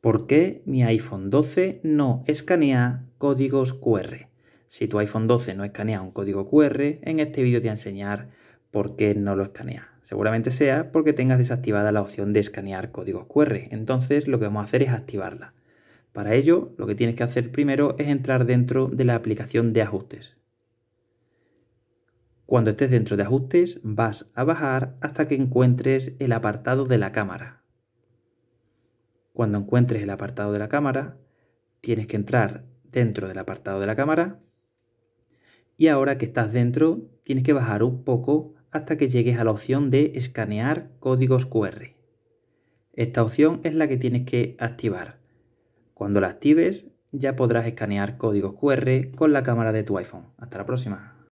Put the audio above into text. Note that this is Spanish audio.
¿Por qué mi iPhone 12 no escanea códigos QR? Si tu iPhone 12 no escanea un código QR, en este vídeo te voy a enseñar por qué no lo escanea. Seguramente sea porque tengas desactivada la opción de escanear códigos QR. Entonces lo que vamos a hacer es activarla. Para ello, lo que tienes que hacer primero es entrar dentro de la aplicación de ajustes. Cuando estés dentro de ajustes, vas a bajar hasta que encuentres el apartado de la cámara. Cuando encuentres el apartado de la cámara, tienes que entrar dentro del apartado de la cámara y ahora que estás dentro, tienes que bajar un poco hasta que llegues a la opción de escanear códigos QR. Esta opción es la que tienes que activar. Cuando la actives, ya podrás escanear códigos QR con la cámara de tu iPhone. Hasta la próxima.